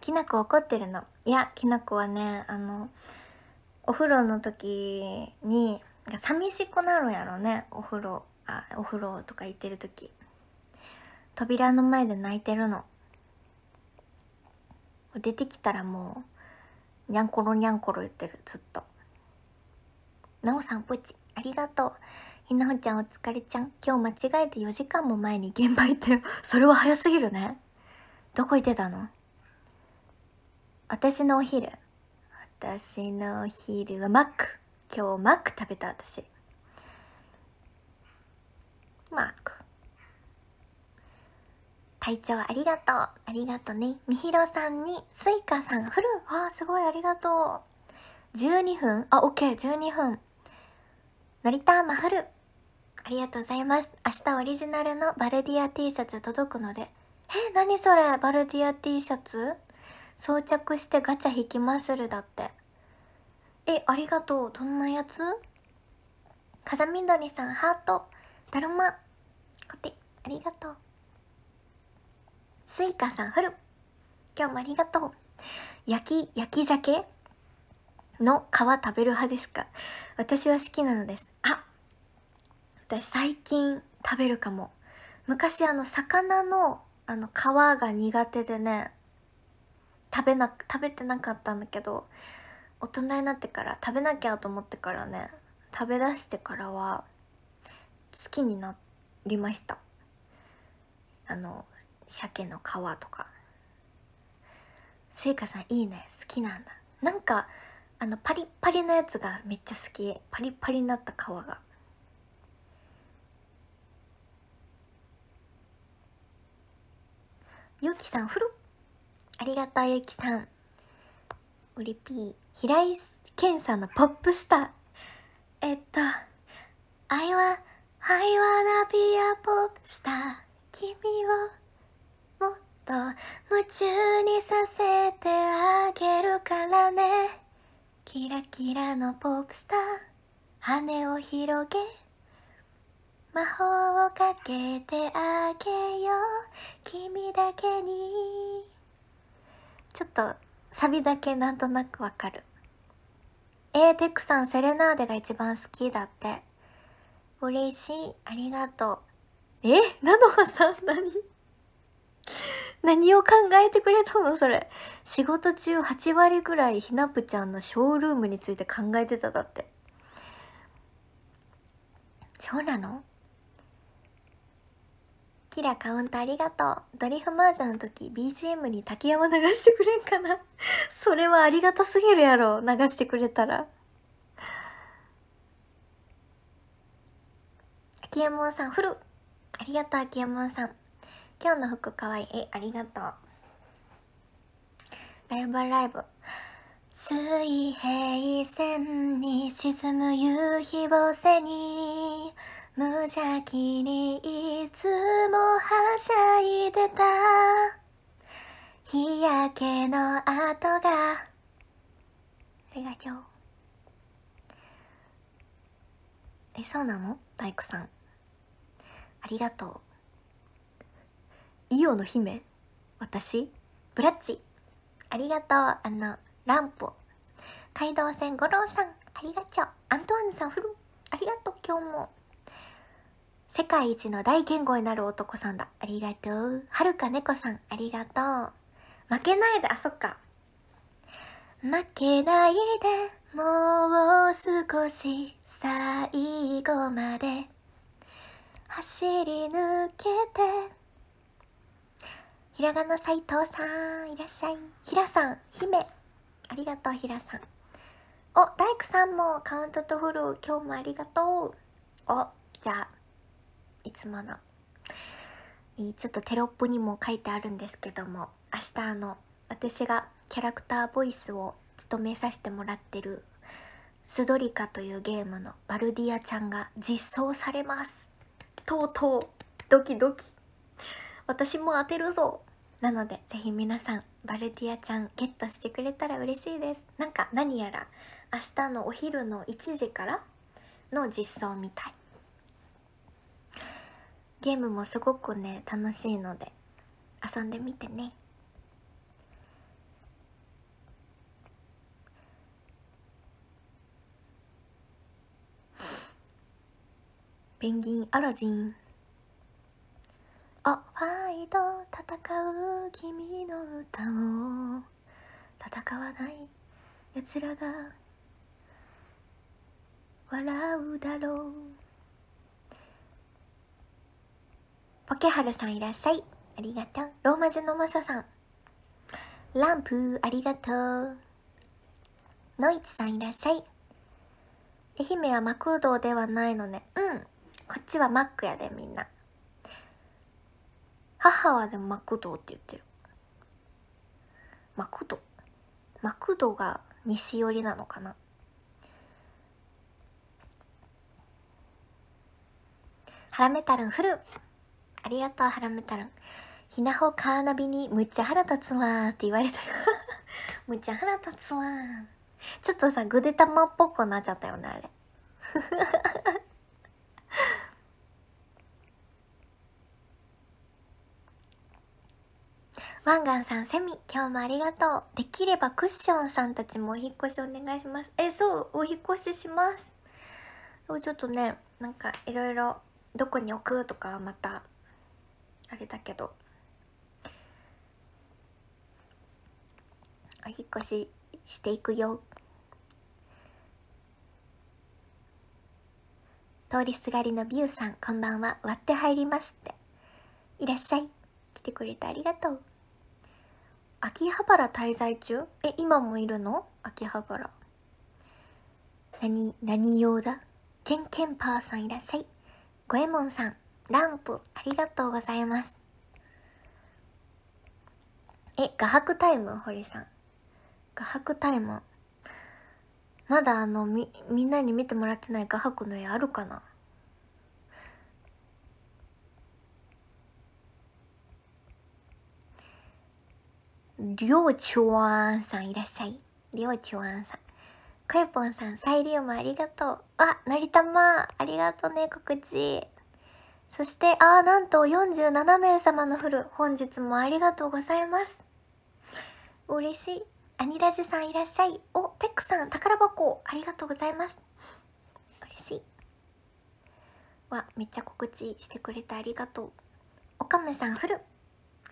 きなこ怒ってるのいやきなこはねあのお風呂の時に寂しくなるやろねお風呂あお風呂とか行ってる時扉の前で泣いてるの出てきたらもうにゃんころにゃんころ言ってるずっとなおさんプチありがとうひなほちゃんお疲れちゃん今日間違えて4時間も前に現場行ってるそれは早すぎるねどこ行ってたの私のお昼私のお昼はマック今日マック食べた私マック隊長ありがとうありがとうねみひろさんにスイカさんフルあすごいありがとう12分あオッケー12分のりたまふるありがとうございます明日オリジナルのバルディア T シャツ届くのでえ何それバルディア T シャツ装着してガチャ引きまするだってえありがとうどんなやつ風みどりさんハートだるまコテありがとうスイカさんフル今日もありがとう焼き焼き鮭の皮食べる派ですか私は好きなのですあ私最近食べるかも昔あの魚のあの皮が苦手でね食べな食べてなかったんだけど大人になってから食べなきゃと思ってからね食べだしてからは好きになりましたあの鮭の皮とかせいかさんいいね好きなんだなんかあのパリッパリのやつがめっちゃ好きパリッパリになった皮がゆきさんフッありがとうゆきさんオリピー平井健さんのポップスターえっと I want, I wanna be a 君をもっと夢中にさせてあげるからねキラキラのポップスター羽を広げ魔法をかけてあげよう君だけにちょっとサビだけなんとなくわかる。えー、テックさん、セレナーデが一番好きだって。嬉しい。ありがとう。えなのはさん、何何を考えてくれたのそれ。仕事中8割ぐらいひなぷちゃんのショールームについて考えてただって。そうなのキラカウントありがとう。ドリフマージャンの時 BGM に竹山流してくれんかな それはありがたすぎるやろ、流してくれたら。秋山さん、フルありがとう、秋山さん。今日の服かわいい。え、ありがとう。ライブライブ。水平線に沈む夕日を背に無邪気にいつもはしゃいでた日焼けの跡がありがとうえそうなの大工さんありがとうイオの姫私ブラッチありがとうあのランプ街道線五郎さんありがとうアントワンさんフルありがとう今日も世界一の大言語になる男さんだ。ありがとう。はるか猫さん、ありがとう。負けないで、あ、そっか。負けないで、もう少し、最後まで、走り抜けて。ひらがな斎藤さん、いらっしゃい。ひらさん、姫。ありがとう、ひらさん。お、大工さんもカウントとフル、今日もありがとう。お、じゃあ。いつものちょっとテロップにも書いてあるんですけども明日あの私がキャラクターボイスを務めさせてもらってる「スドリカ」というゲームのバルディアちゃんが実装されますとうとうドキドキ私も当てるぞなのでぜひ皆さんバルディアちゃんゲットしてくれたら嬉しいですなんか何やら明日のお昼の1時からの実装みたいゲームもすごくね楽しいので遊んでみてねペンギンアラジンあファイト戦う君の歌を戦わない奴らが笑うだろうポケハルさんいらっしゃい。ありがとう。ローマ字のマサさん。ランプありがとう。ノイチさんいらっしゃい。愛媛はマクードではないのね。うん。こっちはマックやで、みんな。母はでもマクドって言ってる。マクドマクドが西寄りなのかなハラメタルフルありがとう、ハラムロン。ひなほカーナビにむっちゃ腹立つわって言われたよ むっちゃ腹立つわちょっとさ、ぐでたまっぽくなっちゃったよね、あれ。ワンガンさん、セミ、今日もありがとう。できればクッションさんたちもお引越しお願いします。え、そう、お引越しします。ちょっとね、なんかいろいろどこに置くとかまたあれだけどお引越ししていくよ通りすがりのビューさんこんばんは割って入りますっていらっしゃい来てくれてありがとう秋葉原滞在中え今もいるの秋葉原何何用だケンケンパーさんいらっしゃい五右衛門さんランプ、ありがとうございます。え、画伯タイム堀さん。画伯タイム。まだあの、み、みんなに見てもらってない画伯の絵あるかなりょうちゅわんさんいらっしゃい。りょうちゅわんさん。かゆぽんさん、サイリウムありがとう。あ、っのりたま、ありがとうね、告知。そして、ああ、なんと47名様のフル、本日もありがとうございます。嬉しい。アニラジさんいらっしゃい。お、テックさん、宝箱、ありがとうございます。嬉しい。わ、めっちゃ告知してくれてありがとう。おかむさん、フル。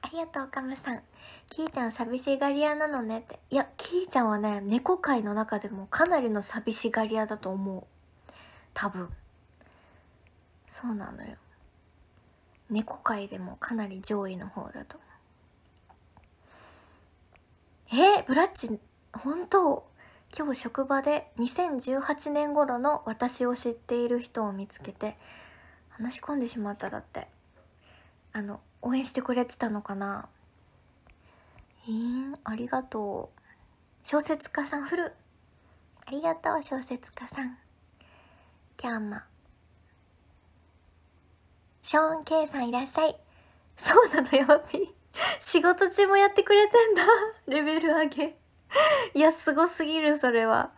ありがとう、オカむさん。きーちゃん寂しがり屋なのねって。いや、きーちゃんはね、猫界の中でもかなりの寂しがり屋だと思う。多分。そうなのよ。猫界でもかなり上位の方だとえー、ブラッチ本当今日職場で2018年頃の私を知っている人を見つけて話し込んでしまっただってあの応援してくれてたのかなえー、ありがとう小説家さんフルありがとう小説家さんキャーマショーン・ケイさんいらっしゃい。そうなのよ、仕事中もやってくれてんだ。レベル上げ。いや、すごすぎる、それは。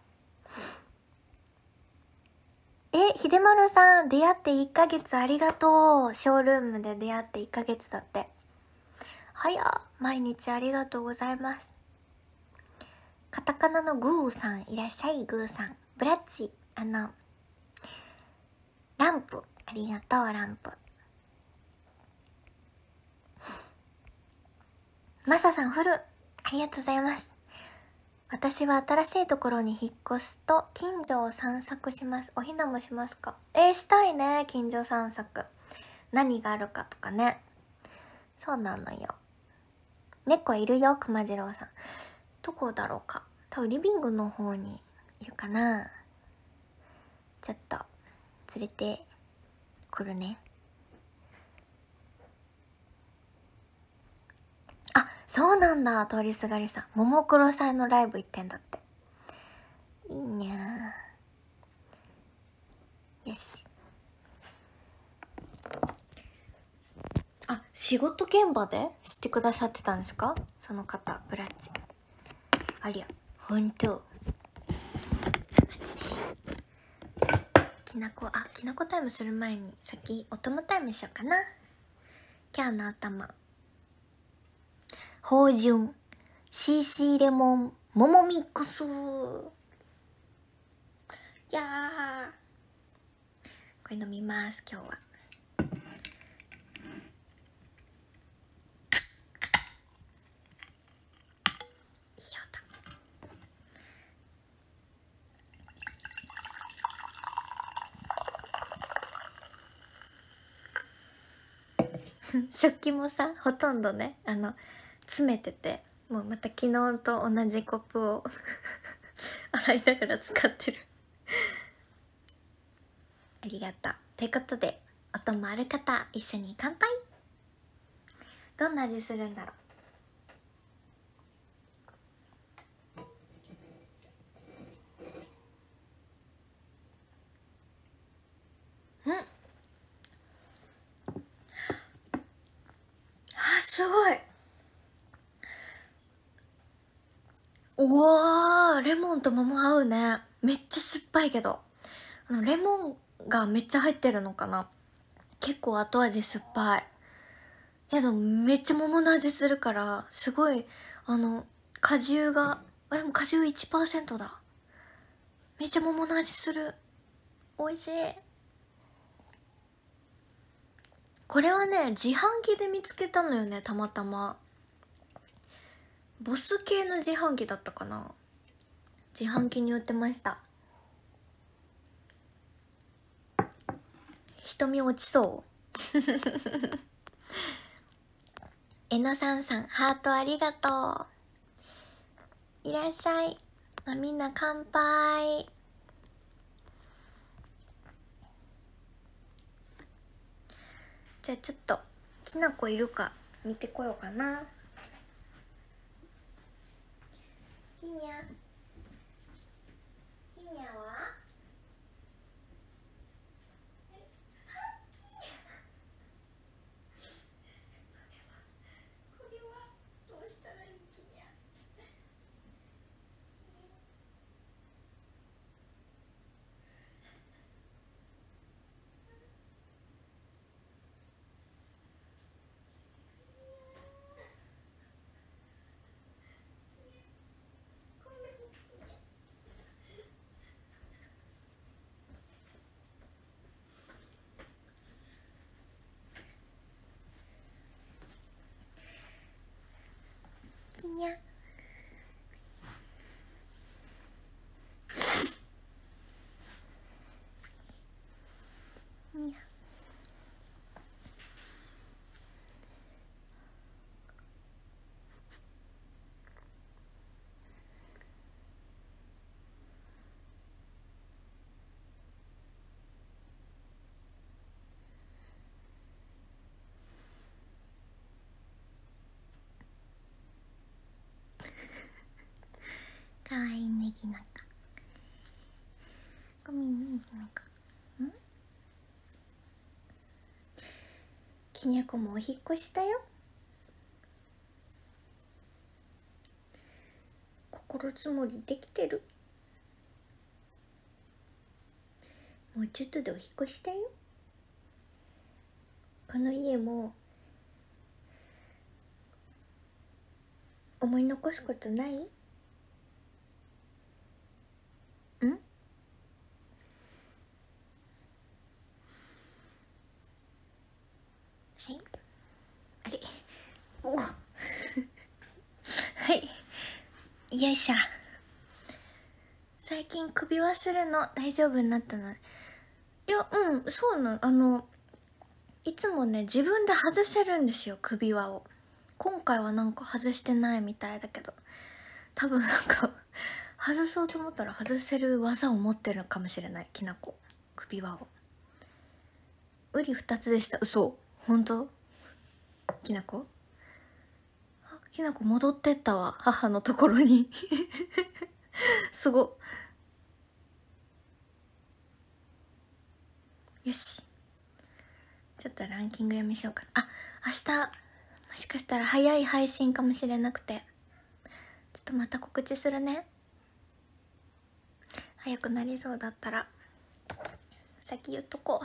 え、ひでまるさん、出会って1ヶ月ありがとう。ショールームで出会って1ヶ月だって。はや、毎日ありがとうございます。カタカナのグーさん、いらっしゃい、グーさん。ブラッチ、あの、ランプ、ありがとう、ランプ。マサさんフルありがとうございます私は新しいところに引っ越すと近所を散策しますおひなもしますかえー、したいね近所散策何があるかとかねそうなのよ猫いるよ熊次郎さんどこだろうか多分リビングの方にいるかなちょっと連れてくるねそうなんだ通りすがりさんももクロさんのライブ行ってんだっていいねゃよしあ仕事現場で知ってくださってたんですかその方ブラッチありゃ本当きなこあきなこタイムする前に先お供タイムしようかな今日の頭芳醇 CC レモン桃ミックスいやこれ飲みます今日は。食器もさほとんどねあの詰めててもうまた昨日と同じコップを 洗いながら使ってる ありがとうということで音もある方一緒に乾杯どんな味するんだろううんあすごいおーレモンと桃合うねめっちゃ酸っぱいけどあのレモンがめっちゃ入ってるのかな結構後味酸っぱいいやでもめっちゃ桃の味するからすごいあの果汁があでも果汁1%だめっちゃ桃の味する美味しいこれはね自販機で見つけたのよねたまたまボス系の自販機だったかな自販機に売ってました瞳落ちそう えのさんさんハートありがとういらっしゃいあみんな乾杯じゃあちょっときなこいるか見てこようかな。你呀。меня. ひなかごめんねひなかんきにゃこもお引っ越しだよ心積もりできてるもうちょっとでお引っ越しだよこの家も思い残すことないよいしょ最近首するの大丈夫になったのいやうんそうなのあのいつもね自分で外せるんですよ首輪を今回はなんか外してないみたいだけど多分なんか 外そうと思ったら外せる技を持ってるのかもしれないきなこ首輪をうり二つでした嘘本当きなこきなこ戻ってったわ母のところに すごよしちょっとランキング読みしようかなあ明日もしかしたら早い配信かもしれなくてちょっとまた告知するね早くなりそうだったら先言っとこ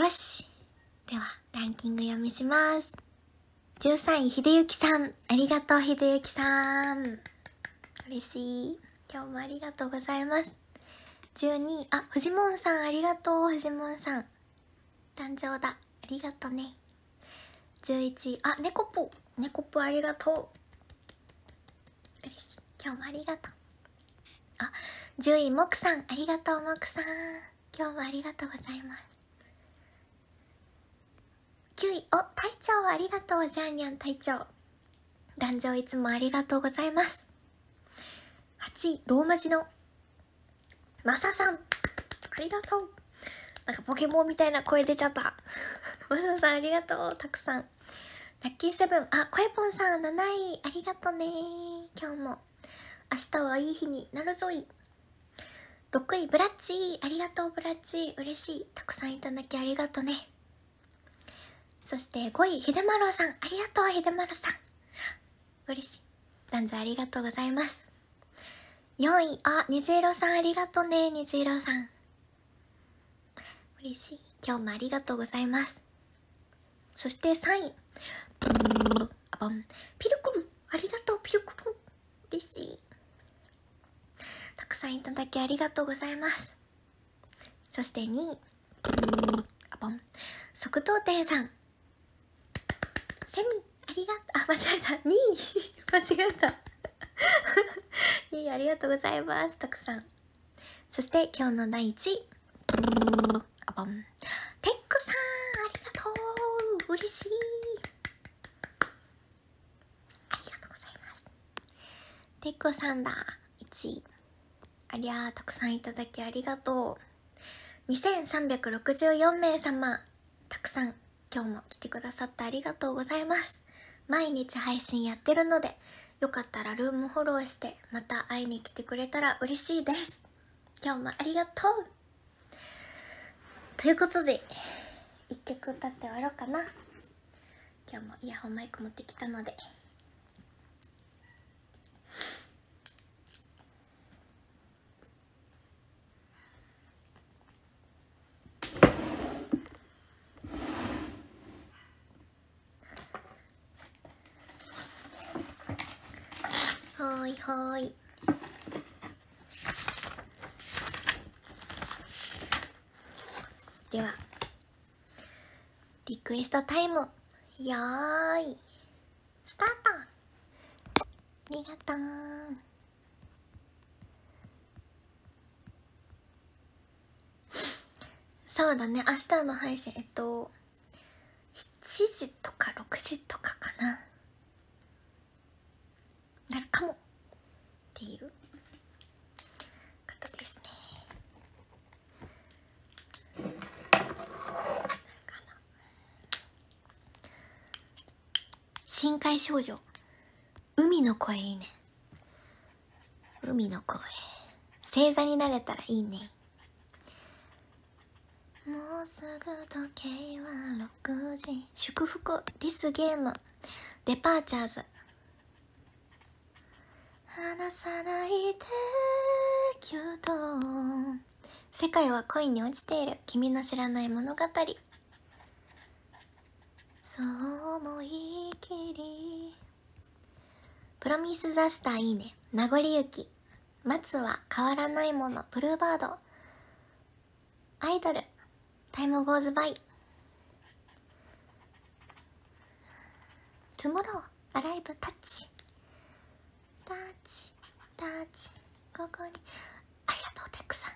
うよしではランキング読みします13位、秀幸さん。ありがとう、秀きさん。嬉しい。今日もありがとうございます。12位、あ、フジモンさん、ありがとう、フジモンさん。誕生だ。ありがとね。11位、あ、猫ぽ。猫ぽありがとう。嬉しい。今日もありがとう。あ、10位、もくさん。ありがとう、もくさん。今日もありがとうございます。9位お隊長ありがとうジャーニャン隊長壇上いつもありがとうございます8位ローマ字のマサさんありがとうなんかポケモンみたいな声出ちゃった マサさんありがとうたくさんラッキーセブンあこえぽんさん7位ありがとね今日も明日はいい日になるぞい6位ブラッチありがとうブラッチ嬉しいたくさんいただきありがとねそして5位、ひでまろさん。ありがとう、ひでまろさん。嬉しい。男女ありがとうございます。4位、あ、虹色さんありがとうね、虹色さん。嬉しい。今日もありがとうございます。そして3位、アボンピルクル。ありがとう、ピルクン。嬉しい。たくさんいただきありがとうございます。そして2位、アボン即答店さん、セミありがとう あ間違えた2位 間違えた2位 ありがとうございますたくさんそして今日の第1位あばんテックさんありがとう嬉しいありがとうございますテックさんだ1位ありゃたくさんいただきありがとう2364名様たくさん今日も来てくださってありがとうございます毎日配信やってるのでよかったらルームフォローしてまた会いに来てくれたら嬉しいです今日もありがとうということで1曲歌って終わろうかな今日もイヤホンマイク持ってきたのでほいほいではリクエストタイムよーいスタートありがとうそうだね明日の配信えっと7時とか6時とかかな深海少女海の声いいね海の声星座になれたらいいねもうすぐ時計は6時祝福ディスゲームデパーチャーズ離さないでキュート世界は恋に落ちている君の知らない物語そう思いきりプロミスザスターいいね名残ゆき雪松は変わらないものブルーバードアイドルタイムゴーズバイトゥモローアライブタッチタッチタッチここにありがとうテックさん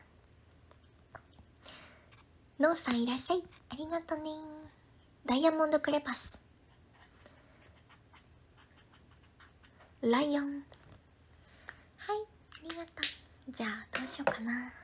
ノーさんいらっしゃいありがとうねダイヤモンドクレパスライオンはいありがとうじゃあどうしようかな